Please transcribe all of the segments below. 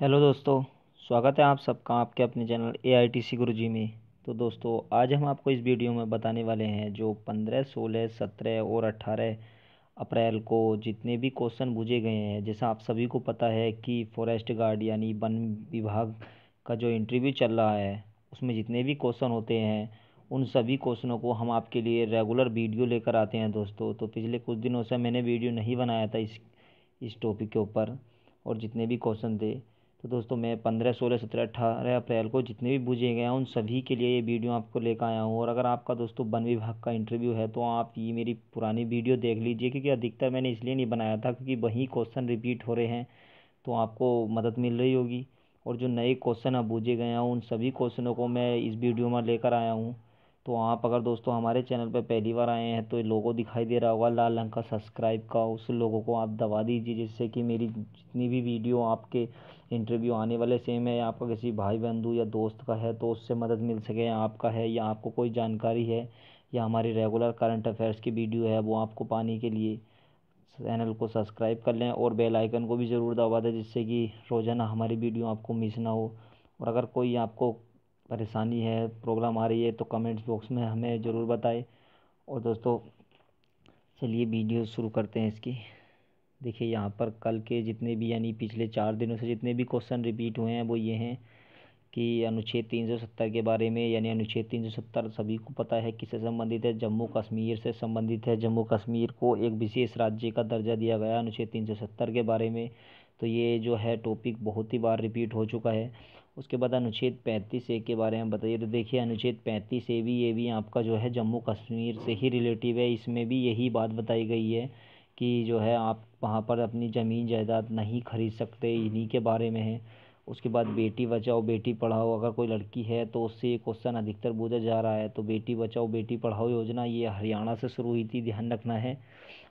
hello दोस्तों स्वागत है आप सबका आपके अपने channel A I T C गुरुजी में तो दोस्तों आज हम आपको इस वीडियो में बताने वाले हैं जो 15, 16, 17 और 18 अप्रैल को जितने भी क्वेश्चन बुझे गए हैं जैसा आप सभी को पता है कि फॉरेस्ट गार्ड यानी वन विभाग का जो इंटरव्यू चल रहा है उसमें जितने भी क्वेश्चन होते हैं उन सभी क्वेश्चनों को हम आपके लिए रेगुलर वीडियो लेकर आते हैं दोस्तों तो पिछले कुछ दिनों से मैंने वीडियो नहीं बनाया था इस इस टॉपिक के ऊपर और जितने भी क्वेश्चन थे तो दोस्तों मैं पंद्रह सोलह सत्रह अठारह अप्रैल को जितने भी बूझे गए हैं उन सभी के लिए ये वीडियो आपको लेकर आया हूँ और अगर आपका दोस्तों वन विभाग का इंटरव्यू है तो आप ये मेरी पुरानी वीडियो देख लीजिए क्योंकि अधिकतर मैंने इसलिए नहीं बनाया था क्योंकि वही क्वेश्चन रिपीट हो रहे हैं तो आपको मदद मिल रही होगी और जो नए क्वेश्चन आप बूझे गए हैं उन सभी क्वेश्चनों को मैं इस वीडियो में लेकर आया हूँ तो आप अगर दोस्तों हमारे चैनल पर पहली बार आए हैं तो लोगों दिखाई दे रहा होगा लाल रंग का सब्सक्राइब का उस लोगों को आप दबा दीजिए जिससे कि मेरी जितनी भी वीडियो आपके इंटरव्यू आने वाले सेम है आपका किसी भाई बंधु या दोस्त का है तो उससे मदद मिल सके आपका है या आपको कोई जानकारी है या हमारी रेगुलर करंट अफेयर्स की वीडियो है वो आपको पाने के लिए चैनल को सब्सक्राइब कर लें और बेल आइकन को भी ज़रूर दबा दें जिससे कि रोज़ाना हमारी वीडियो आपको मिस ना हो और अगर कोई आपको परेशानी है प्रॉब्लम आ रही है तो कमेंट्स बॉक्स में हमें ज़रूर बताएं और दोस्तों चलिए वीडियो शुरू करते हैं इसकी देखिए यहाँ पर कल के जितने भी यानी पिछले चार दिनों से जितने भी क्वेश्चन रिपीट हुए हैं वो ये हैं कि अनुच्छेद 370 के बारे में यानी अनुच्छेद 370 सभी को पता है किससे संबंधित है जम्मू कश्मीर से संबंधित है जम्मू कश्मीर को एक विशेष राज्य का दर्जा दिया गया अनुच्छेद 370 के बारे में तो ये जो है टॉपिक बहुत ही बार रिपीट हो चुका है उसके बाद अनुच्छेद पैंतीस ए के बारे में बताइए तो देखिए अनुच्छेद पैंतीस ए भी ये भी आपका जो है जम्मू कश्मीर से ही रिलेटिव है इसमें भी यही बात बताई गई है कि जो है आप वहाँ पर अपनी ज़मीन जायदाद नहीं खरीद सकते इन्हीं के बारे में है उसके बाद बेटी बचाओ बेटी पढ़ाओ अगर कोई लड़की है तो उससे ये क्वेश्चन अधिकतर पूछा जा रहा है तो बेटी बचाओ बेटी पढ़ाओ योजना ये हरियाणा से शुरू हुई थी ध्यान रखना है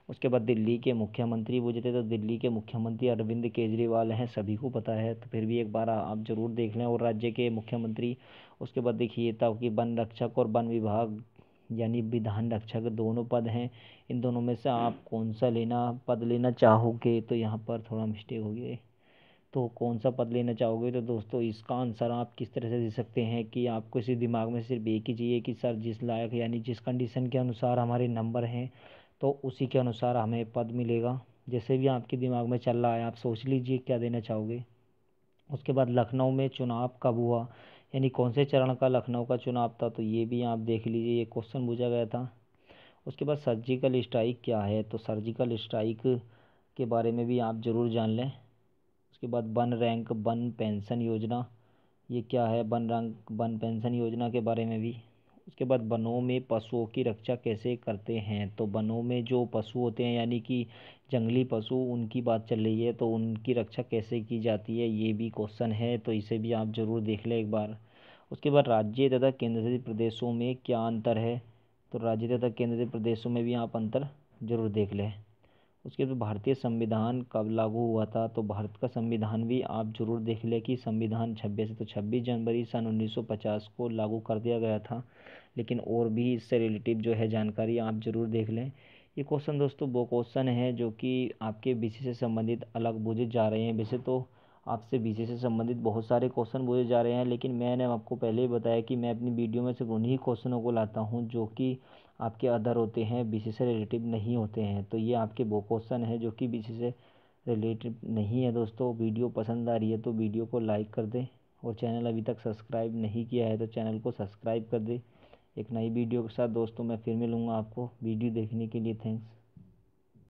उसके बाद दिल्ली के मुख्यमंत्री वो जितने तो दिल्ली के मुख्यमंत्री अरविंद केजरीवाल हैं सभी को पता है तो फिर भी एक बार आप ज़रूर देख लें और राज्य के मुख्यमंत्री उसके बाद देखिए ताकि वन रक्षक और वन विभाग यानी विधान रक्षक दोनों पद हैं इन दोनों में से आप कौन सा लेना पद लेना चाहोगे तो यहाँ पर थोड़ा मिस्टेक हो गया तो कौन सा पद लेना चाहोगे तो दोस्तों इसका आंसर आप किस तरह से दे सकते हैं कि आपको इसी दिमाग में सिर्फ एक ही चाहिए कि सर जिस लायक यानी जिस कंडीशन के अनुसार हमारे नंबर हैं तो उसी के अनुसार हमें पद मिलेगा जैसे भी आपके दिमाग में चल रहा है आप सोच लीजिए क्या देना चाहोगे उसके बाद लखनऊ में चुनाव कब हुआ यानी कौन से चरण का लखनऊ का चुनाव था तो ये भी आप देख लीजिए ये क्वेश्चन पूछा गया था उसके बाद सर्जिकल स्ट्राइक क्या है तो सर्जिकल स्ट्राइक के बारे में भी आप ज़रूर जान लें उसके बाद वन रैंक वन पेंशन योजना ये क्या है वन रैंक वन पेंशन योजना के बारे में भी उसके बाद वनों में पशुओं की रक्षा कैसे करते हैं तो वनों में जो पशु होते हैं यानी कि जंगली पशु उनकी बात चल रही है तो उनकी रक्षा कैसे की जाती है ये भी क्वेश्चन है तो इसे भी आप ज़रूर देख लें एक बार उसके बाद राज्य तथा केंद्रशासित प्रदेशों में क्या अंतर है तो राज्य तथा केंद्रशासित प्रदेशों में भी आप अंतर ज़रूर देख लें उसके बाद भारतीय संविधान कब लागू हुआ था तो भारत का संविधान भी आप ज़रूर देख लें कि संविधान छब्बीस तो छब्बीस जनवरी सन 1950 को लागू कर दिया गया था लेकिन और भी इससे रिलेटिव जो है जानकारी आप ज़रूर देख लें ये क्वेश्चन दोस्तों वो क्वेश्चन है जो कि आपके बीसी से संबंधित अलग बूझे जा रहे हैं वैसे तो आपसे बीसी से संबंधित बहुत सारे क्वेश्चन बोले जा रहे हैं लेकिन मैंने आपको पहले ही बताया कि मैं अपनी वीडियो में सिर्फ उन्हीं क्वेश्चनों को लाता हूँ जो कि आपके अदर होते हैं बीसी से रिलेटिव नहीं होते हैं तो ये आपके वो क्वेश्चन हैं जो कि बीसी से रिलेटिव नहीं है दोस्तों वीडियो पसंद आ रही है तो वीडियो को लाइक कर दें और चैनल अभी तक सब्सक्राइब नहीं किया है तो चैनल को सब्सक्राइब कर दें एक नई वीडियो के साथ दोस्तों मैं फिर मिलूँगा आपको वीडियो देखने के लिए थैंक्स